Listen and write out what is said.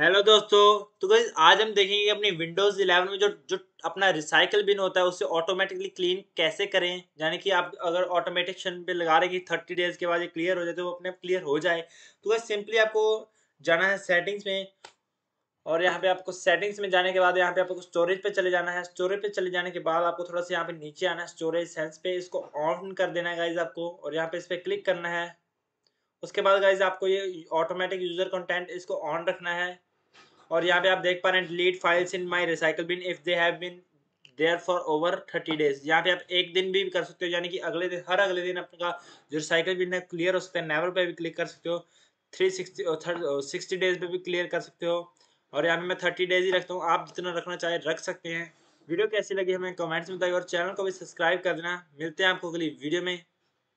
hello दोस्तों तो गई आज हम देखेंगे अपनी विंडोज़ 11 में जो जो अपना रिसाइकल बिन होता है उसे ऑटोमेटिकली क्लीन कैसे करें यानी कि आप अगर ऑटोमेटिक शन पे लगा रहे कि 30 डेज के बाद ये क्लियर हो जाए तो वो अपने आप क्लियर हो जाए तो गई सिंपली आपको जाना है सेटिंग्स में और यहाँ पे आपको सेटिंग्स में जाने के बाद यहाँ पे आपको स्टोरेज पे चले जाना है स्टोरेज पे चले जाने के बाद आपको थोड़ा सा यहाँ पे नीचे आना है स्टोरेज सेंस पे इसको ऑन कर देना है गाइज आपको और यहाँ पे इस पर क्लिक करना है उसके बाद गाइज आपको ये ऑटोमेटिक यूज़र कंटेंट इसको ऑन रखना है और यहाँ पे आप देख पा रहे हैं delete files in my recycle bin if they have been there for over thirty days यहाँ पे आप एक दिन भी कर सकते हो यानी कि अगले दिन हर अगले दिन आपका जो रिसाइकल बिन है क्लियर हो सकता है नेवर पे भी क्लिक कर सकते हो थ्री सिक्सटी सिक्सटी डेज पे भी क्लियर कर सकते हो और यहाँ पे मैं थर्टी डेज ही रखता हूँ आप जितना रखना चाहे रख सकते हैं वीडियो कैसी लगी हमें कमेंट्स में बताइए और चैनल को भी सब्सक्राइब कर देना मिलते हैं आपको अगली वीडियो में